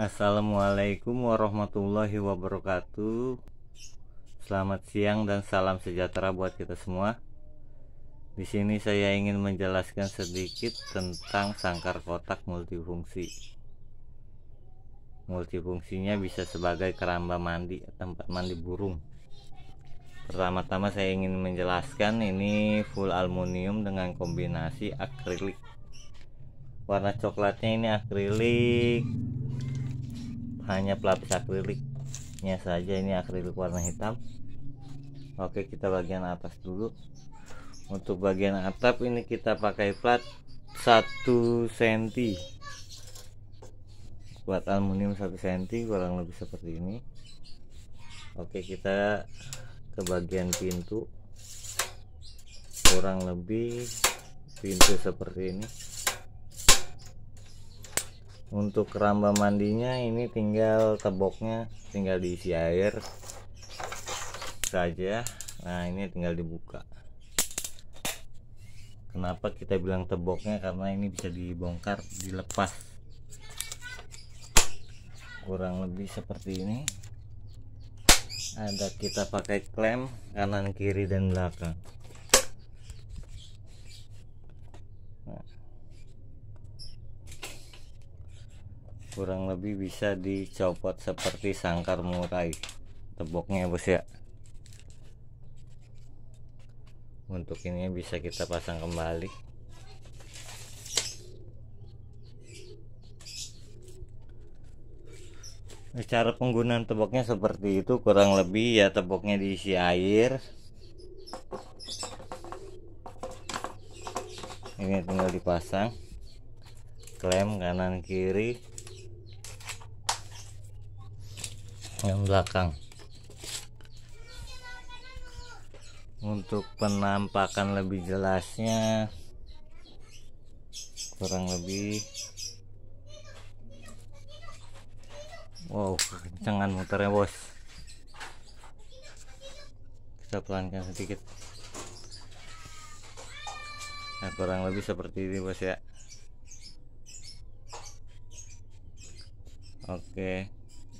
Assalamualaikum warahmatullahi wabarakatuh Selamat siang dan salam sejahtera buat kita semua Di sini saya ingin menjelaskan sedikit tentang sangkar kotak multifungsi Multifungsinya bisa sebagai keramba mandi, tempat mandi burung Pertama-tama saya ingin menjelaskan ini full aluminium dengan kombinasi akrilik Warna coklatnya ini akrilik hanya pelapis akriliknya saja ini akrilik warna hitam oke kita bagian atas dulu untuk bagian atap ini kita pakai plat 1 cm buat aluminium 1 cm kurang lebih seperti ini oke kita ke bagian pintu kurang lebih pintu seperti ini untuk keramba mandinya ini tinggal teboknya tinggal diisi air saja nah ini tinggal dibuka kenapa kita bilang teboknya karena ini bisa dibongkar dilepas kurang lebih seperti ini ada kita pakai klem kanan kiri dan belakang kurang lebih bisa dicopot seperti sangkar murai teboknya bos ya untuk ini bisa kita pasang kembali cara penggunaan teboknya seperti itu kurang lebih ya teboknya diisi air ini tinggal dipasang klem kanan kiri yang belakang untuk penampakan lebih jelasnya kurang lebih wow kencangan muternya bos kita pelankan sedikit nah kurang lebih seperti ini bos ya oke okay.